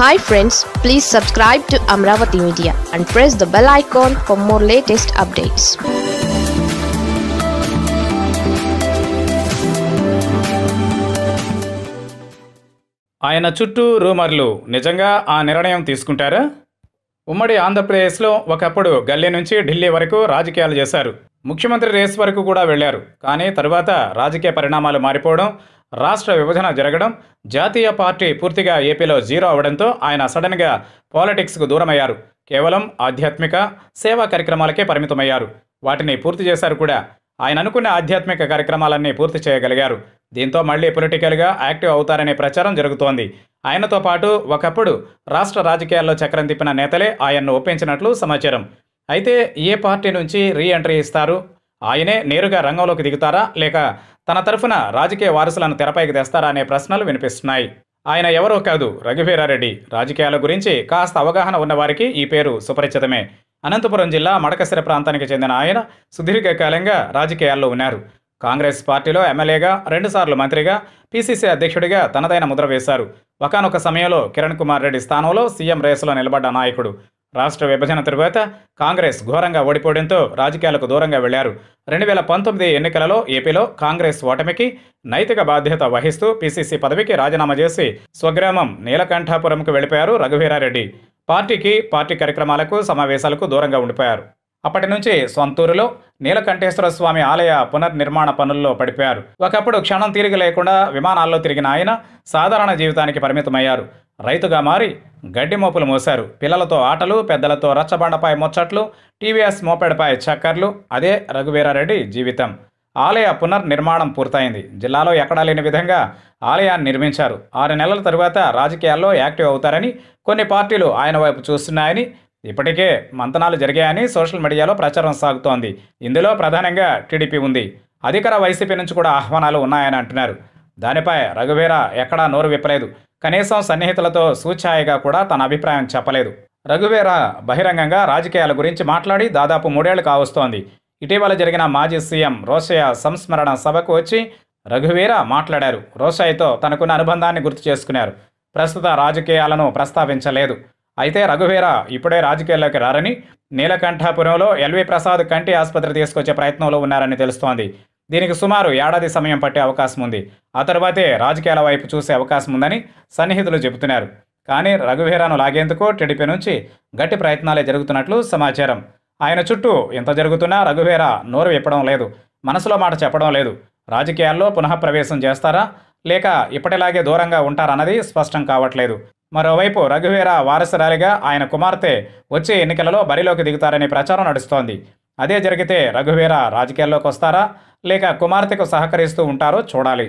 hi friends please subscribe to Amaravati media and press the bell icon for more latest updates ఆయన చుట్టూ రూమర్లు నిజంగా ఆ నిర్ణయం తీసుకుంటారా ఉమ్మడి ఆంధ్రప్రదేశ్లో ఒకప్పుడు గల్లీ నుంచి ఢిల్లీ వరకు రాజకీయాలు చేశారు ముఖ్యమంత్రి రేస్ వరకు కూడా వెళ్లారు కానీ తరువాత రాజకీయ పరిణామాలు మారిపోవడం రాష్ట్ర విభజన జరగడం జాతీయ పార్టీ పూర్తిగా ఏపీలో జీరో అవడంతో ఆయన సడన్గా పాలిటిక్స్కు దూరమయ్యారు కేవలం ఆధ్యాత్మిక సేవా కార్యక్రమాలకే పరిమితమయ్యారు వాటిని పూర్తి చేశారు కూడా ఆయన అనుకున్న ఆధ్యాత్మిక కార్యక్రమాలన్నీ పూర్తి చేయగలిగారు దీంతో మళ్లీ పొలిటికల్గా యాక్టివ్ అవుతారనే ప్రచారం జరుగుతోంది ఆయనతో పాటు ఒకప్పుడు రాష్ట్ర రాజకీయాల్లో చక్రం తిప్పిన నేతలే ఆయన్ను ఒప్పించినట్లు సమాచారం అయితే ఏ పార్టీ నుంచి రీ ఎంట్రీ ఇస్తారు ఆయనే నేరుగా రంగంలోకి దిగుతారా లేక తన తరఫున రాజకీయ వారసులను తెరపైకి తెస్తారా అనే ప్రశ్నలు వినిపిస్తున్నాయి ఆయన ఎవరో కాదు రఘువీరారెడ్డి రాజకీయాల గురించి కాస్త అవగాహన ఉన్నవారికి ఈ పేరు సుపరిచితమే అనంతపురం జిల్లా మడకసిర ప్రాంతానికి చెందిన ఆయన సుదీర్ఘకాలంగా రాజకీయాల్లో ఉన్నారు కాంగ్రెస్ పార్టీలో ఎమ్మెల్యేగా రెండుసార్లు మంత్రిగా పీసీసీ అధ్యక్షుడిగా తనదైన ముద్ర వేశారు ఒకనొక సమయంలో కిరణ్ కుమార్ రెడ్డి స్థానంలో సీఎం రేసులో నిలబడ్డ నాయకుడు రాష్ట్ర విభజన తరువాత కాంగ్రెస్ ఘోరంగా ఓడిపోవడంతో రాజకీయాలకు దూరంగా వెళ్లారు రెండు వేల పంతొమ్మిది ఎన్నికలలో ఏపీలో కాంగ్రెస్ ఓటమికి నైతిక బాధ్యత వహిస్తూ పీసీసీ పదవికి రాజీనామా చేసి స్వగ్రామం నీలకంఠాపురంకు వెళ్ళిపోయారు రఘువీరారెడ్డి పార్టీకి పార్టీ కార్యక్రమాలకు సమావేశాలకు దూరంగా ఉండిపోయారు అప్పటి నుంచి సొంతూరులో నీలకంఠేశ్వర స్వామి ఆలయ పునర్నిర్మాణ పనుల్లో పడిపోయారు ఒకప్పుడు క్షణం తీరిక లేకుండా విమానాల్లో తిరిగిన ఆయన సాధారణ జీవితానికి పరిమితమయ్యారు రైతుగా మారి గడ్డి మోపులు మోశారు పిల్లలతో ఆటలు పెద్దలతో రచ్చబండపై ముచ్చట్లు టీవీఎస్ మోపెడపాయ చక్కర్లు అదే రఘువీరారెడ్డి జీవితం ఆలయ పునర్నిర్మాణం పూర్తయింది జిల్లాలో ఎక్కడా లేని విధంగా ఆలయాన్ని నిర్మించారు ఆరు నెలల తరువాత రాజకీయాల్లో యాక్టివ్ అవుతారని కొన్ని పార్టీలు ఆయన వైపు చూస్తున్నాయని ఇప్పటికే మంతనాలు జరిగాయని సోషల్ మీడియాలో ప్రచారం సాగుతోంది ఇందులో ప్రధానంగా టీడీపీ ఉంది అధికార వైసీపీ నుంచి కూడా ఆహ్వానాలు ఉన్నాయని అంటున్నారు దానిపై రఘువీర ఎక్కడా నోరు విప్పలేదు కనీసం సన్నిహితులతో సూచాయగా కూడా తన అభిప్రాయం చెప్పలేదు రఘువీర బహిరంగంగా రాజకీయాల గురించి మాట్లాడి దాదాపు మూడేళ్లు కావస్తోంది ఇటీవల జరిగిన మాజీ సీఎం రోషయ్య సంస్మరణ సభకు వచ్చి రఘువీర మాట్లాడారు రోషయ్యతో తనకున్న అనుబంధాన్ని గుర్తు చేసుకున్నారు ప్రస్తుత రాజకీయాలను ప్రస్తావించలేదు అయితే రఘువీర ఇప్పుడే రాజకీయాల్లోకి రారని నీలకంఠాపురంలో ఎల్వి ప్రసాద్ కంటి ఆసుపత్రి తీసుకొచ్చే ప్రయత్నంలో ఉన్నారని తెలుస్తోంది దీనికి సుమారు ఏడాది సమయం పట్టే అవకాశం ఉంది ఆ తర్వాతే రాజకీయాల వైపు చూసే అవకాశం ఉందని సన్నిహితులు చెబుతున్నారు కానీ రఘువీరాను లాగేందుకు టీడీపీ నుంచి గట్టి ప్రయత్నాలే జరుగుతున్నట్లు సమాచారం ఆయన చుట్టూ ఎంత జరుగుతున్నా రఘువీర నోరు విప్పడం లేదు మనసులో మాట చెప్పడం లేదు రాజకీయాల్లో పునఃప్రవేశం చేస్తారా లేక ఇప్పటిలాగే దూరంగా ఉంటారన్నది స్పష్టం కావట్లేదు మరోవైపు రఘువీర వారసురాలిగా ఆయన కుమార్తె వచ్చే ఎన్నికలలో బరిలోకి దిగుతారనే ప్రచారం నడుస్తోంది అదే జరిగితే రఘువీర రాజకీయాల్లోకి వస్తారా లేక కుమార్తెకు సహకరిస్తూ ఉంటారో చూడాలి